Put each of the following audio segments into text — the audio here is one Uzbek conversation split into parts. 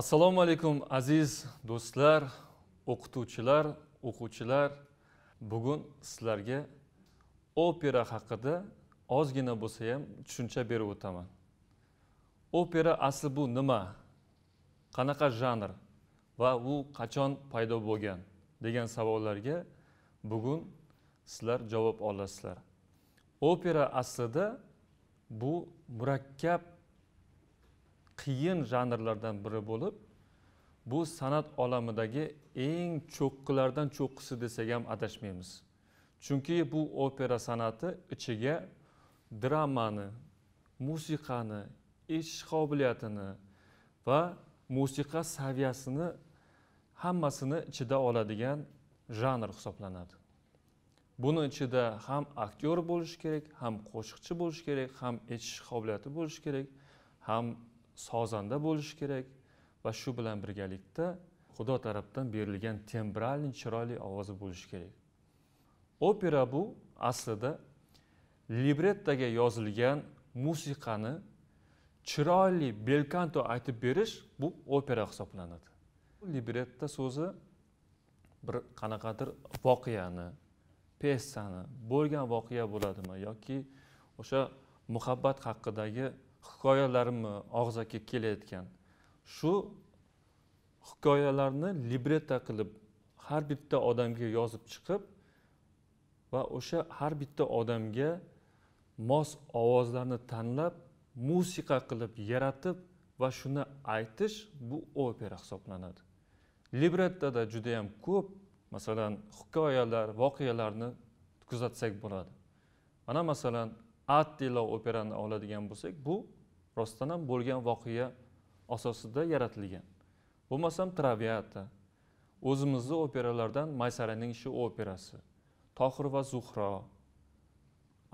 assalomu alaykum aziz do'stlar o'qituvchilar o'quvchilar bugun sizlarga opera haqida ozgina bo'lsa ham tushuncha berib o'taman opera asli bu nima qanaqa janr va u qachon paydo bo'lgan degan savollarga bugun sizlar javob olasizlar opera aslida bu murakkab qiyin janrlardan biri bo'lib bu san'at olamidagi eng cho'qqilardan cho'qqisi desak ham adashmaymiz chunki bu opera san'ati ichiga dramani musiqani eshitish qobiliyatini va musiqa saviyasini hammasini ichida oladigan janr hisoblanadi buni ichida ham aktyor bo'lishi kerak ham qo'shiqchi bo'lishi kerak ham eshitish qobiliyati bo'lishi kerak ham sozanda bo'lishi kerak va shu bilan birgalikda xudo tarafdan berilgan tembralni chiroyli ovozi bo'lishi kerak opera bu aslida librettaga yozilgan musiqani chiroyli belkanto aytib berish bu opera hisoblanadi libretta so'zi bir qanaqadir voqeani pessani bo'lgan voqea bo'ladimi yoki o'sha muhabbat haqidagi hikoyalarimni og'zaki kelayotgan shu hikoyalarni libretta qilib har bitta odamga yozib chiqib va o'sha har bitta odamga mos ovozlarni tanlab musiqa qilib yaratib va shuni aytish bu opera hisoblanadi librettada judayam ko'p masalan hikoyalar voqealarni kuzatsak bo'ladi mana masalan attila operani oladigan bo'lsak bu rostdan ham bo'lgan voqea asosida yaratilgan bo'lmasam traviata o'zimizni operalardan maysaraning shu operasi tohir va zuhro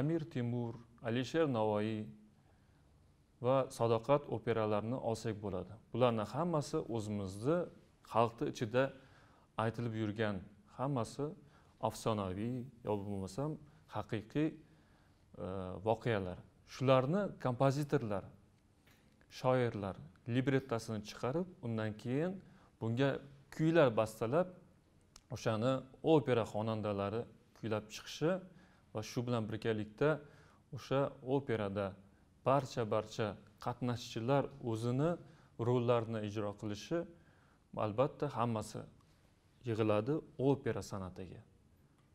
amir temur alisher navoiy va sadoqat operalarini olsak bo'ladi bularni hammasi o'zimizni xalqni ichida aytilib yurgan hammasi afsonaviy yo bo'lmasam haqiqiy Э, voqealar shularni kompozitorlar shoirlar librettasini chiqarib undan keyin bunga kuylar bastalab o'shani opera xonandalari kuylab chiqishi va shu bilan birgalikda o'sha operada barcha barcha qatnashchilar o'zini rollarini ijro qilishi albatta hammasi yig'iladi opera san'atiga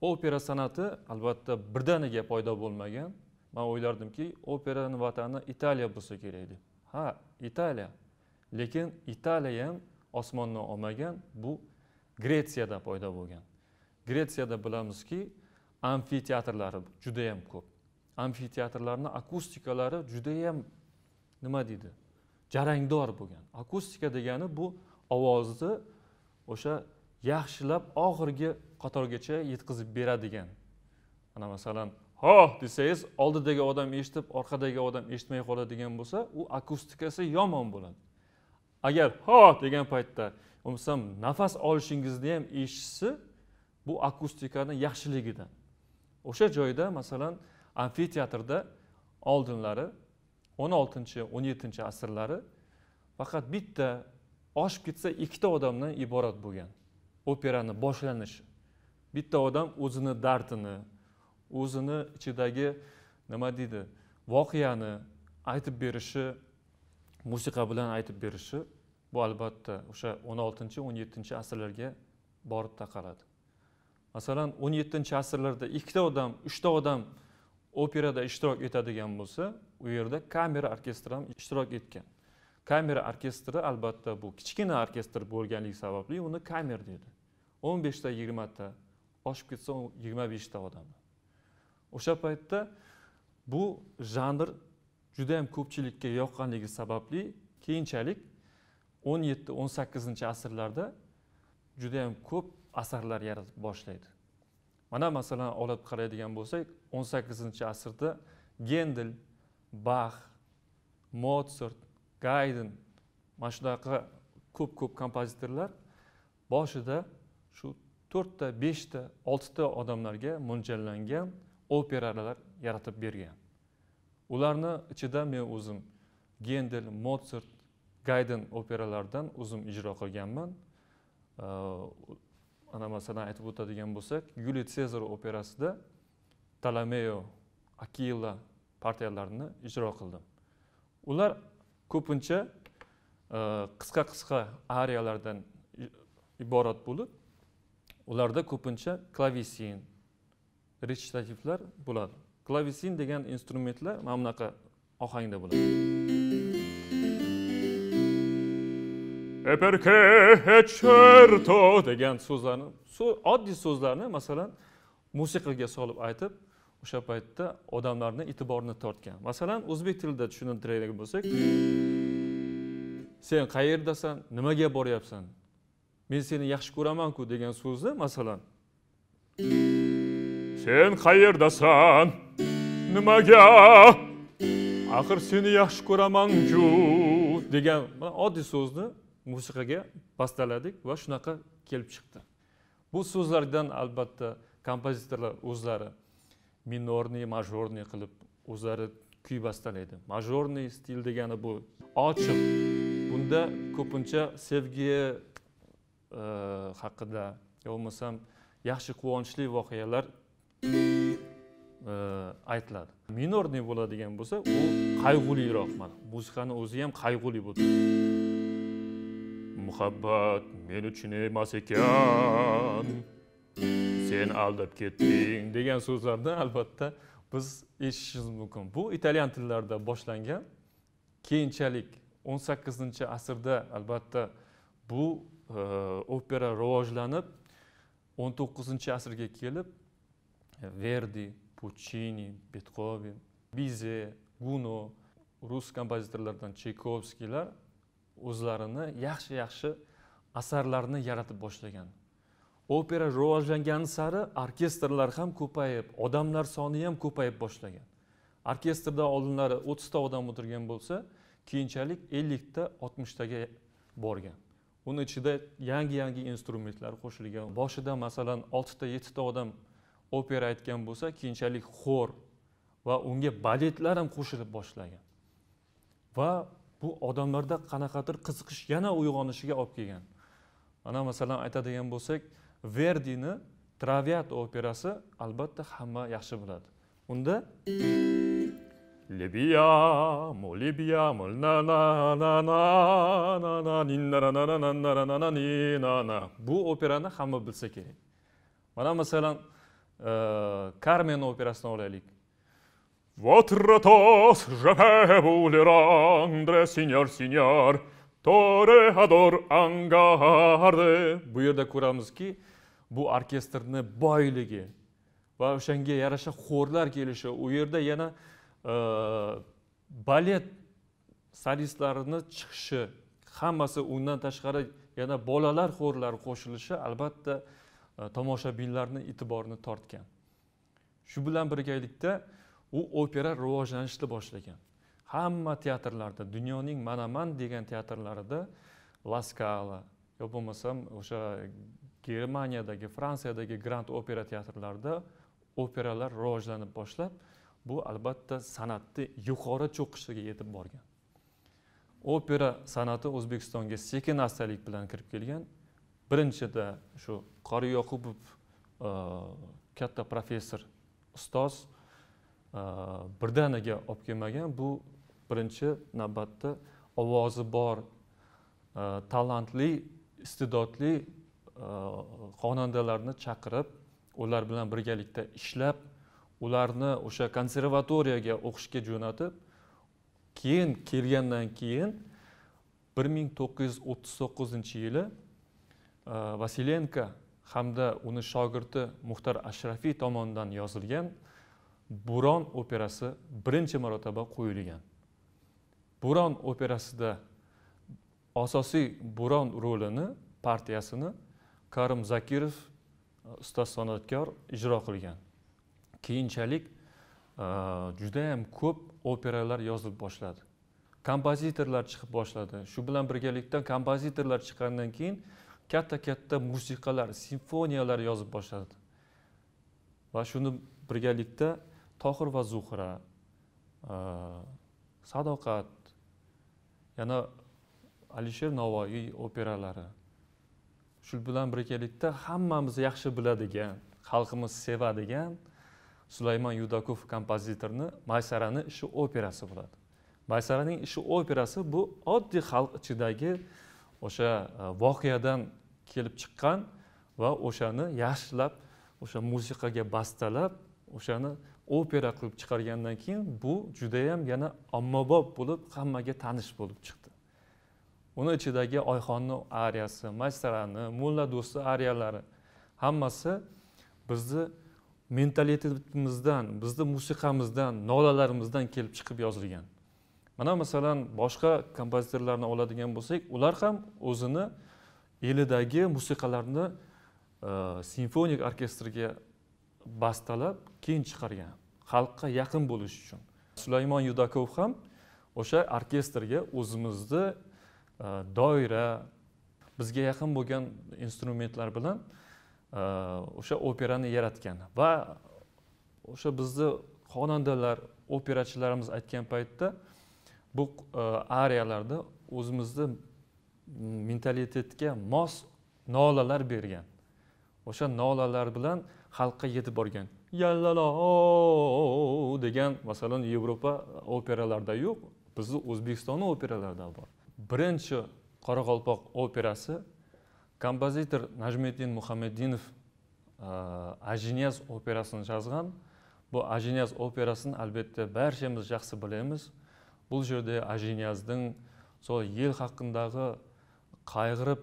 opera san'ati albatta birdaniga paydo bo'lmagan man o'ylardimki operani vatani italiya bo'lsa kerak deb ha italiya lekin italiya ham osmondan olmagan bu gretsiyada paydo bo'lgan gretsiyada bilamizki amfiteatrlari judayam ko'p amfiteatrlarni akustikalari judayam nima deydi jarangdor bo'lgan akustika degani bu ovozni o'sha yaxshilab oxirgi qatorgacha yetkazib beradigan mana masalan ho desangiz oldidagi odam eshitib orqadagi odam eshitmay qoladigan bo'lsa u akustikasi yomon bo'ladi agar ho degan paytda bo'lmasam nafas olishingizni ham eshitsa bu akustikani yaxshiligidan o'sha joyda masalan amfiteatrda oldinlari o'n oltinchi o'n yettinchi asrlari faqat bitta oshib ketsa ikkita odamdan iborat bo'lgan operani boshlanish bitta odam o'zini dardini o'zini ichidagi nima deydi voqeani aytib berishi musiqa bilan aytib berishi bu albatta o'sha o'n oltinchi o'n yettinchi asrlarga borib taqaladi masalan o'n yettinchi asrlarda ikkita odam uchta odam operada ishtirok etadigan bo'lsa u yerda kamera orkestri ham ishtirok etgan kamera orkestri albatta bu kichkina orkestr bo'lganligi sababli uni kamer deydi o'n beshta yigirmata oshib ketsa yigirma beshta odam o'sha paytda bu janr juda judayam ko'pchilikka yoqqanligi sababli keyinchalik o'n yetti o'n sakkizinchi asrlarda judayam ko'p asarlar yaratib boshlaydi mana masalan olib qaraydigan bo'lsak o'n sakkizinchi asrda gendel bax motsart gaydin mana shunaqa ko'p ko'p kompozitorlar boshida shu to'rtta beshta oltita odamlarga mo'ljallangan operalar yaratib bergan ularni ichida men o'zim gendel motsart gayden operalaridan o'zim ijro qilganman ana masalan aytib o'tadigan bo'lsak yuliy sezar operasida talameo akila partiyalarini ijro qildim ular ko'pincha e, qisqa qisqa ariyalardan iborat bo'lib ularda ko'pincha klavesin rechitativlar bo'ladi klavesin degan instrumentlar mana bunaqa ohangda bo'ladi eperke certo degan so'zlarni oddiy so'zlarni masalan musiqaga solib aytib o'sha paytda odamlarni e'tiborini tortgan masalan o'zbek tilida tushuntiradigan bo'lsak sen qayerdasan nimaga boryapsan men seni yaxshi ko'ramanku degan so'zni masalan sen qayerdasan nimaga axir seni yaxshi ko'ramanku degan oddiy so'zni musiqaga bastaladik va shunaqa kelib chiqdi bu so'zlardan albatta kompozitorlar o'zlari minorniy majorniy qilib o'zlari kuy bastalaydi majorniy stil degani bu ochiq bunda ko'pincha sevgi e, haqida yo bo'lmasam yaxshi quvonchli voqealar e, aytiladi minorniy bo'ladigan bo'lsa u qayg'uliroq mana musiqani o'zi ham qayg'uli bo'ladi muhabbat men uchun emas ekan sen aldab ketding degan so'zlarni albatta biz eshitishimiz mumkin bu italyan tillarida boshlangan keyinchalik 18 asrda albatta bu e, opera rivojlanib 19 asrga kelib e, verdi puccini betxoven bize guno rus kompozitorlaridan chaykovskiylar o'zlarini yaxshi yaxshi asarlarni yaratib boshlagan opera rivojlangani sari orkestrlar ham ko'payib odamlar soni ham ko'payib boshlagan orkestrda oldinlari o'ttizta odam o'tirgan bo'lsa keyinchalik ellikta oltmishtaga borgan uni ichida yangi yangi instrumentlar qo'shilgan boshida masalan oltita yettita odam opera aytgan bo'lsa keyinchalik xor va unga baletlar ham qo'shilib boshlagan va bu odamlarda qanaqadir qiziqish yana uyg'onishiga olib kelgan mana masalan aytadigan bo'lsak Verdi'nin traviat operası albatta hamma yaxshi biladi unda Libiamo, libiamo, na na na na na na na na na na na na na na na Bu operani hamma bilsa kerak. Mana masalan, Carmen operasini olaylik. Votre tos, je vais vous le rendre, signor, signor, toreador angarde. Bu yerda ko'ramizki, bu orkestrni boyligi va o'shanga yarasha xorlar kelishi u yerda yana e, balet solistlarini chiqishi hammasi undan tashqari yana bolalar xorlari qo'shilishi albatta e, tomoshabinlarni e'tiborini tortgan shu bilan birgalikda u opera rivojlanishni boshlagan hamma teatrlarda dunyoning manaman degan teatrlarida la yo bo'lmasam o'sha germaniyadagi fransiyadagi grand opera teatrlarida operalar rivojlanib boshlab bu albatta san'atni yuqori cho'qishiga yetib borgan opera san'ati o'zbekistonga sekin astalik bilan kirib kelgan birinchida shu qori yoqubov e, katta professor ustoz e, birdaniga olib kelmagan bu birinchi navbatda ovozi bor e, talantli iste'dodli Э, xonandalarni chaqirib ular bilan birgalikda ishlab ularni o'sha konservatoriyaga o'qishga jo'natib keyin kelgandan keyin bir ming to'qqiz yuz o'ttiz to'qqizinchi yili e, vasilenko hamda uni shogirdi muxtar ashrafiy tomonidan yozilgan buron operasi birinchi marotaba qo'yilgan buron operasida asosiy buron rolini partiyasini karim zakirov uh, ustoz san'atkor ijro qilgan keyinchalik uh, judayam ko'p operalar yozilib boshladi kompozitorlar chiqib boshladi shu bilan birgalikda kompozitorlar chiqqandan keyin katta katta musiqalar simfoniyalar yozib boshladi va shuni birgalikda tohir va zuhra uh, sadoqat yana alisher navoiy operalari shu bilan birgalikda hammamiz yaxshi biladigan xalqimiz sevadigan sulaymon yudakov kompozitorni maysarani ishi operasi bo'ladi maysaraning ishi operasi bu oddiy xalq ichidagi o'sha e, voqeadan kelib chiqqan va o'shani yaxshilab o'sha musiqaga bastalab o'shani opera qilib chiqargandan keyin bu judayam yana ommabop bo'lib hammaga tanish bo'lib chiqdi uni ichidagi oyxonni ariyasi maysarani mulla do'sti ariyalari hammasi bizni mentalitetimizdan bizni musiqamizdan nolalarimizdan kelib chiqib yozilgan mana masalan boshqa kompozitorlarni oladigan bo'lsak ular ham o'zini elidagi musiqalarni e, simfonik orkestrga bastalab keyin chiqargan xalqqa yaqin bo'lish uchun sulaymon yudakov ham o'sha orkestrga o'zimizni Э, doira bizga yaqin bo'lgan instrumentlar bilan э, o'sha operani yaratgan va o'sha bizni xonandalar operachilarimiz aytgan paytda bu э, ariyalarda o'zimizni mentalitetga mos nolalar bergan o'sha nolalar bilan xalqqa yetib borgan yallalo degan masalan yevropa operalarida yo'q bizni o'zbekiston operalarida bor бірінші қарақалпақ операсы композитор нажметдин мұхамеддинов ә, операсын жазған бұл ажинияз операсын әлбетте бәршеміз жақсы білеміз бұл жерде ажинияздың сол ел хақындағы қайғырып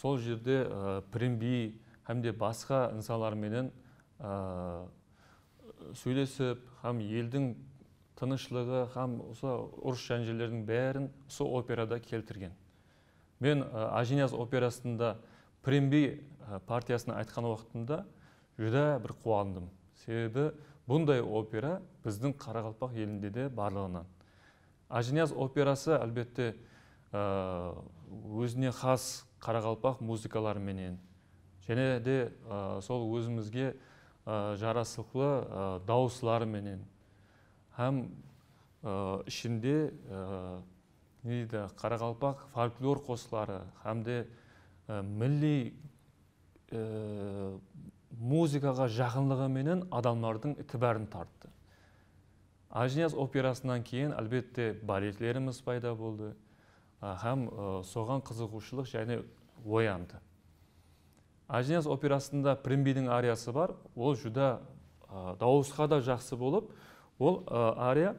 сол жерде ә, пірімби һәм басқа инсаларменен ә, сөйлесіп һәм елдің тынышлығы һәм осы ұрыс жанжелердің бәрін осы операда келтірген мен Ажиняз операсында премби партиясын айтқан уақытымда жүдә бір қуандым себебі бұндай опера біздің қарақалпақ елінде де барлығынан ажинияз операсы әлбетте өзіне хас қарақалпақ музыкаларыменен және де сол өзімізге ә, жарасықлы ә, һәм ішінде э, э, не қарақалпақ фольклор қосылары де э, милли музыкаға жақынлығы менен адамлардың үтібәрін тартты ажинияз операсынан кейін әлбетте балетлеріміз пайда болды һәм соған қызығушылық және оянды ажинияз операсында примбидің ариясы бар ол жүді дауысқа да жақсы болып ол ария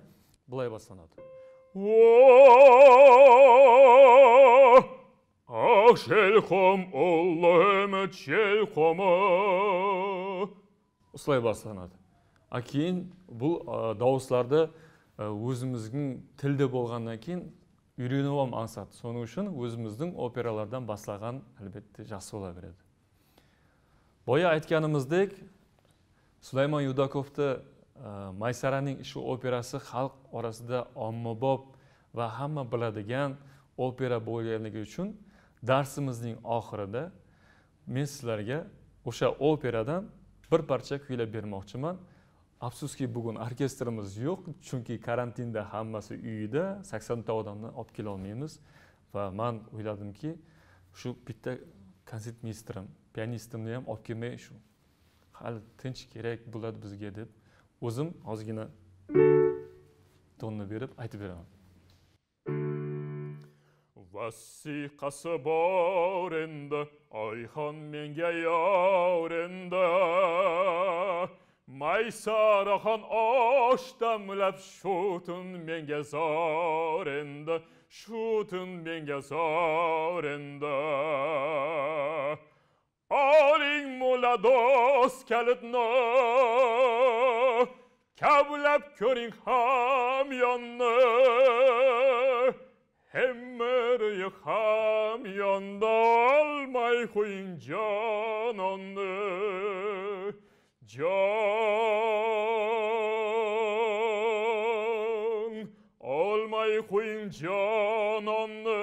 былай басталады ақ желқом ұлы үміт желқомы осылай басталады а кейін бұл ә, дауыстарды өзіміздің тілде болғаннан кейін ам аңсады. соның үшін өзіміздің опералардан бастаған әлбетте жақсы бола береді бойы айтқанымыздек Сулайман юдаковты maysaraning э, shu operasi xalq orasida ommabop va hamma biladigan opera bo'lganligi uchun darsimizning oxirida men sizlarga o'sha operadan bir parcha kuylab bermoqchiman afsuski bugun orkestrimiz yo'q chunki karantinda hammasi uyida saksonta odamni olib kelolmaymiz va man o'yladimki shu bitta konsertmeystrim pianistimni ham olib kelmay shu hali tinch kerak bo'ladi bizga deb o'zim ozgina tonni berib aytib beraman vasiqasi bor endi oyxon menga yor endi maysaraxon osh damlab shu tun menga zor endi shu tun menga zor endi oling mulla do'st kalitni Kabul köring ham yandı. Hemmer ham yandı almay koyun canandı. Can almay koyun canandı.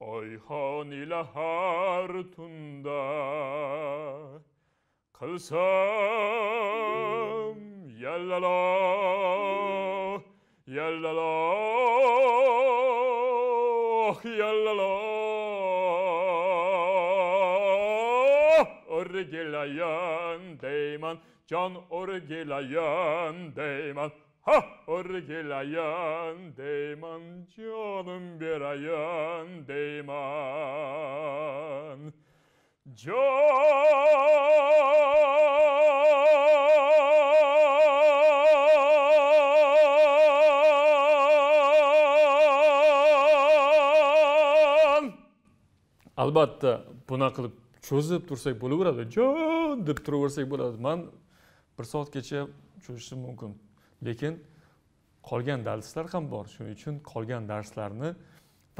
Ayhan ile her 항상 얄라라 얄라라 얄라라 오르길라얀 데이만 전 오르길라얀 데이만 하 오르길라얀 데이만 전 은별라얀 데이만 albatta buna qilib cho'zib tursak bo'laveradi jon deb turaversak bo'ladi man bir soatgacha cho'zishim mumkin lekin qolgan darslar ham bor shuning uchun qolgan darslarni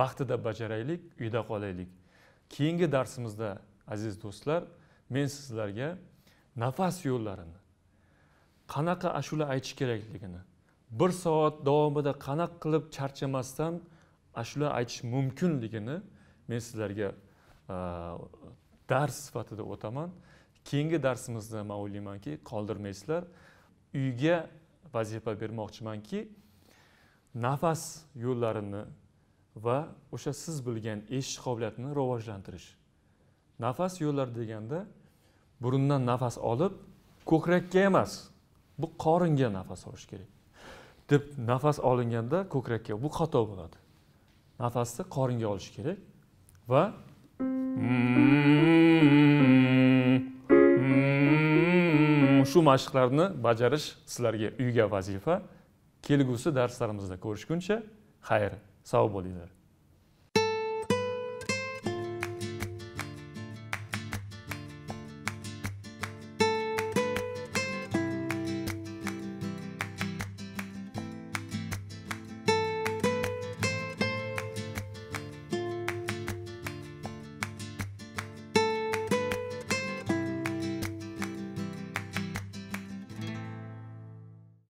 vaqtida bajaraylik uyda qolaylik keyingi darsimizda aziz do'stlar men sizlarga nafas yo'llarini qanaqa ashula aytish kerakligini bir soat davomida qanaqa qilib charchamasdan ashula aytish mumkinligini men sizlarga dars sifatida o'taman keyingi darsimizda man o'ylaymanki qoldirmaysizlar uyga vazifa bermoqchimanki nafas yo'llarini va o'sha siz bilgan eshitish qobiliyatini rivojlantirish nafas yo'llari deganda burundan nafas olib ko'krakka emas bu qoringa nafas olish kerak deb nafas olinganda ko'krakka bu xato bo'ladi nafasni qoringa olish kerak va shu mashqlarni bajarish sizlarga uyga vazifa kelgusi darslarimizda ko'rishguncha xayr sog' bo'linglar